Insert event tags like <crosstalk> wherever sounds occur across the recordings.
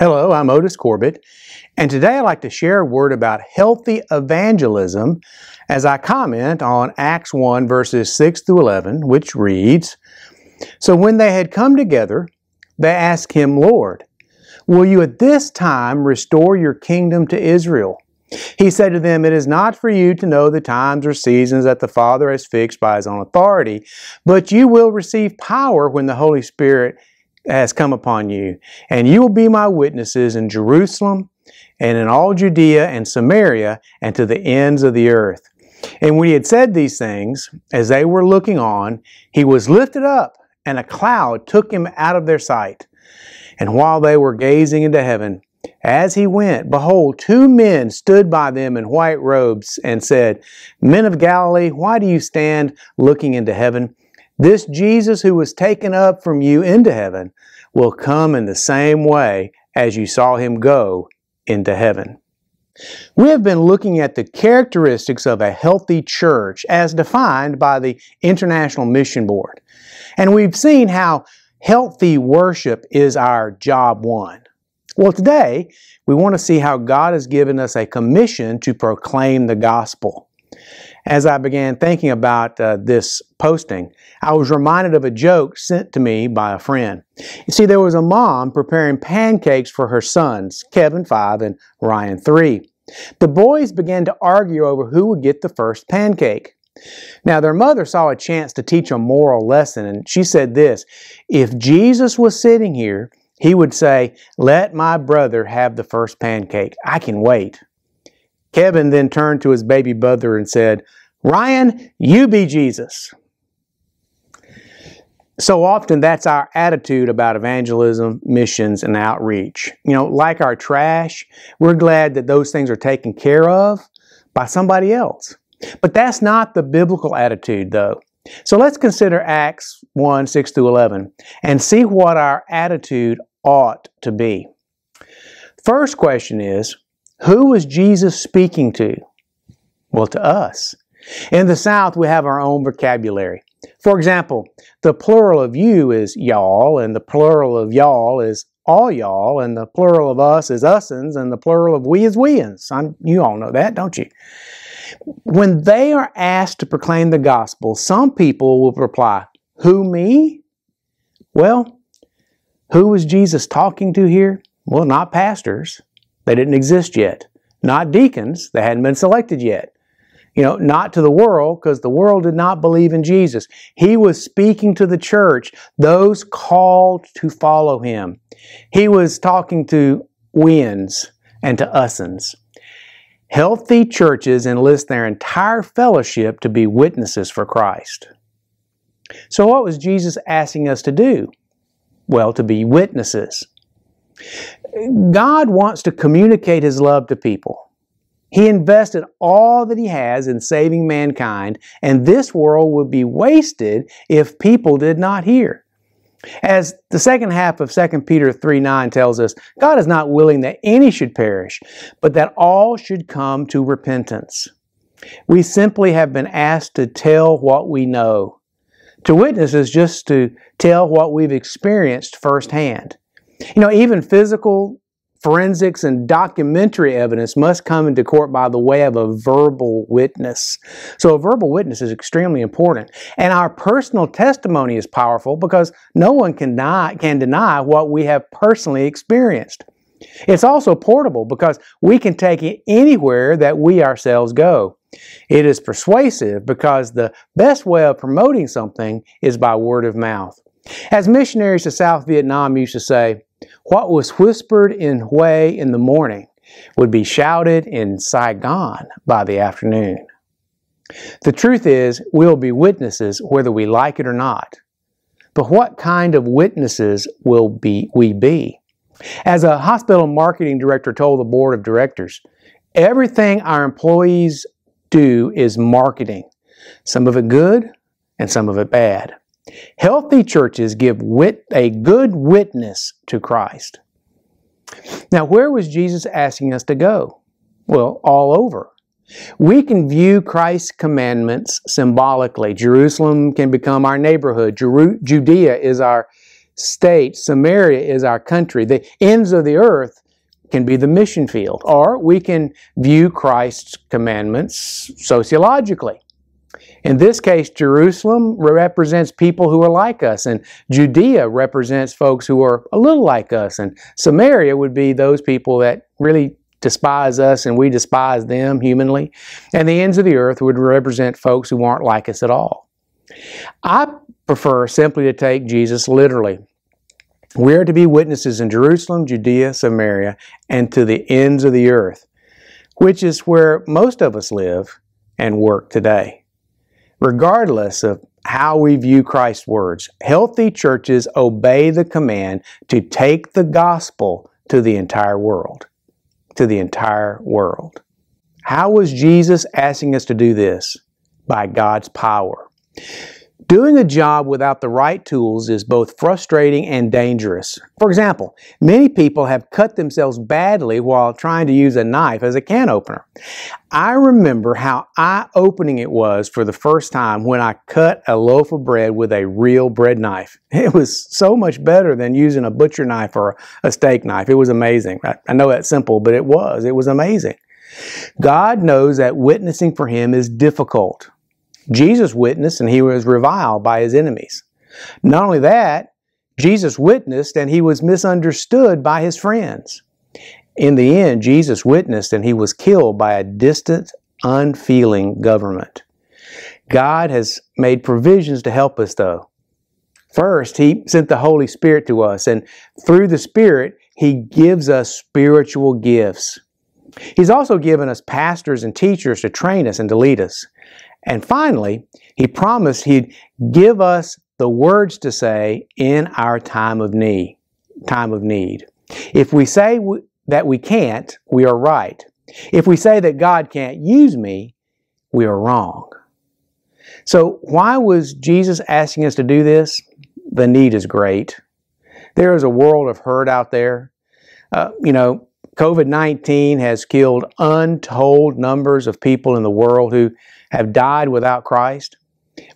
Hello, I'm Otis Corbett, and today I'd like to share a word about healthy evangelism as I comment on Acts 1 verses 6 through 11, which reads So when they had come together, they asked him, Lord, will you at this time restore your kingdom to Israel? He said to them, It is not for you to know the times or seasons that the Father has fixed by his own authority, but you will receive power when the Holy Spirit has come upon you. And you will be my witnesses in Jerusalem and in all Judea and Samaria and to the ends of the earth. And when he had said these things, as they were looking on, he was lifted up, and a cloud took him out of their sight. And while they were gazing into heaven, as he went, behold, two men stood by them in white robes and said, Men of Galilee, why do you stand looking into heaven? This Jesus who was taken up from you into heaven will come in the same way as you saw him go into heaven. We have been looking at the characteristics of a healthy church as defined by the International Mission Board. And we've seen how healthy worship is our job one. Well, today we want to see how God has given us a commission to proclaim the gospel as I began thinking about uh, this posting, I was reminded of a joke sent to me by a friend. You see, there was a mom preparing pancakes for her sons, Kevin 5 and Ryan 3. The boys began to argue over who would get the first pancake. Now, their mother saw a chance to teach a moral lesson, and she said this If Jesus was sitting here, he would say, Let my brother have the first pancake. I can wait. Kevin then turned to his baby brother and said, Ryan, you be Jesus. So often that's our attitude about evangelism, missions, and outreach. You know, like our trash, we're glad that those things are taken care of by somebody else. But that's not the biblical attitude, though. So let's consider Acts 1 6 through 11 and see what our attitude ought to be. First question is who was Jesus speaking to? Well, to us. In the South, we have our own vocabulary. For example, the plural of you is y'all, and the plural of y'all is all y'all, and the plural of us is us'ins, and the plural of we is we'ins. you all know that, don't you? When they are asked to proclaim the gospel, some people will reply, Who me? Well, who was Jesus talking to here? Well, not pastors. They didn't exist yet. Not deacons, they hadn't been selected yet. You know, not to the world, because the world did not believe in Jesus. He was speaking to the church, those called to follow him. He was talking to wins and to usins. Healthy churches enlist their entire fellowship to be witnesses for Christ. So, what was Jesus asking us to do? Well, to be witnesses. God wants to communicate His love to people. He invested all that He has in saving mankind, and this world would be wasted if people did not hear. As the second half of 2 Peter 3 9 tells us, God is not willing that any should perish, but that all should come to repentance. We simply have been asked to tell what we know. To witness is just to tell what we've experienced firsthand. You know, even physical forensics and documentary evidence must come into court by the way of a verbal witness. So a verbal witness is extremely important. And our personal testimony is powerful because no one can deny, can deny what we have personally experienced. It's also portable because we can take it anywhere that we ourselves go. It is persuasive because the best way of promoting something is by word of mouth. As missionaries to South Vietnam used to say, what was whispered in Hue in the morning would be shouted in Saigon by the afternoon. The truth is, we'll be witnesses whether we like it or not. But what kind of witnesses will be, we be? As a hospital marketing director told the board of directors, everything our employees do is marketing, some of it good and some of it bad. Healthy churches give wit- a good witness to Christ. Now, where was Jesus asking us to go? Well, all over. We can view Christ's commandments symbolically. Jerusalem can become our neighborhood. Jeru- Judea is our state. Samaria is our country. The ends of the earth can be the mission field. Or we can view Christ's commandments sociologically. In this case, Jerusalem represents people who are like us, and Judea represents folks who are a little like us, and Samaria would be those people that really despise us and we despise them humanly, and the ends of the earth would represent folks who aren't like us at all. I prefer simply to take Jesus literally. We are to be witnesses in Jerusalem, Judea, Samaria, and to the ends of the earth, which is where most of us live and work today regardless of how we view Christ's words. Healthy churches obey the command to take the gospel to the entire world. To the entire world. How was Jesus asking us to do this? By God's power. Doing a job without the right tools is both frustrating and dangerous. For example, many people have cut themselves badly while trying to use a knife as a can opener. I remember how eye opening it was for the first time when I cut a loaf of bread with a real bread knife. <laughs> It was so much better than using a butcher knife or a steak knife. It was amazing. I know that's simple, but it was. It was amazing. God knows that witnessing for Him is difficult. Jesus witnessed and he was reviled by his enemies. Not only that, Jesus witnessed and he was misunderstood by his friends. In the end, Jesus witnessed and he was killed by a distant, unfeeling government. God has made provisions to help us, though. First, He sent the Holy Spirit to us, and through the Spirit, He gives us spiritual gifts. He's also given us pastors and teachers to train us and to lead us. And finally, he promised he'd give us the words to say in our time of need. Time of need. If we say that we can't, we are right. If we say that God can't use me, we are wrong. So, why was Jesus asking us to do this? The need is great. There is a world of hurt out there. Uh, you know, COVID 19 has killed untold numbers of people in the world who have died without Christ.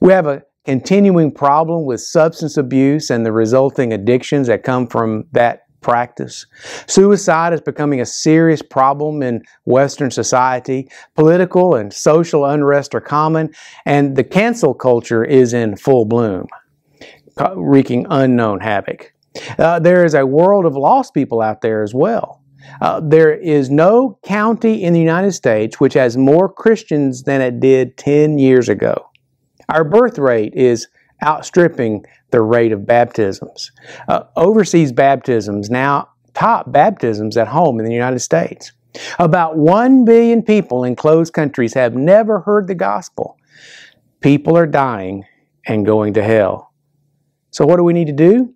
We have a continuing problem with substance abuse and the resulting addictions that come from that practice. Suicide is becoming a serious problem in Western society. Political and social unrest are common, and the cancel culture is in full bloom, wreaking unknown havoc. Uh, there is a world of lost people out there as well. Uh, there is no county in the United States which has more Christians than it did 10 years ago. Our birth rate is outstripping the rate of baptisms. Uh, overseas baptisms now top baptisms at home in the United States. About 1 billion people in closed countries have never heard the gospel. People are dying and going to hell. So, what do we need to do?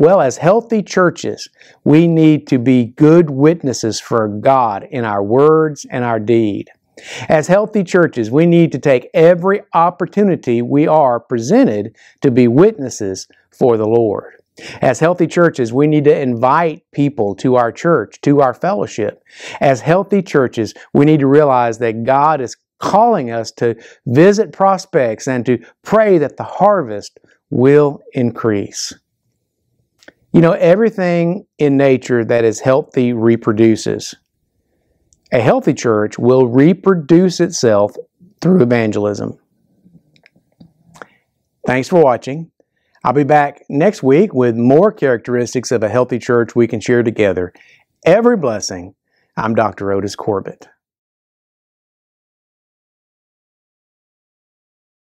well as healthy churches, we need to be good witnesses for God in our words and our deed. As healthy churches, we need to take every opportunity we are presented to be witnesses for the Lord. As healthy churches, we need to invite people to our church, to our fellowship. As healthy churches, we need to realize that God is calling us to visit prospects and to pray that the harvest will increase. You know, everything in nature that is healthy reproduces. A healthy church will reproduce itself through evangelism. Thanks for watching. I'll be back next week with more characteristics of a healthy church we can share together. Every blessing. I'm Dr. Otis Corbett.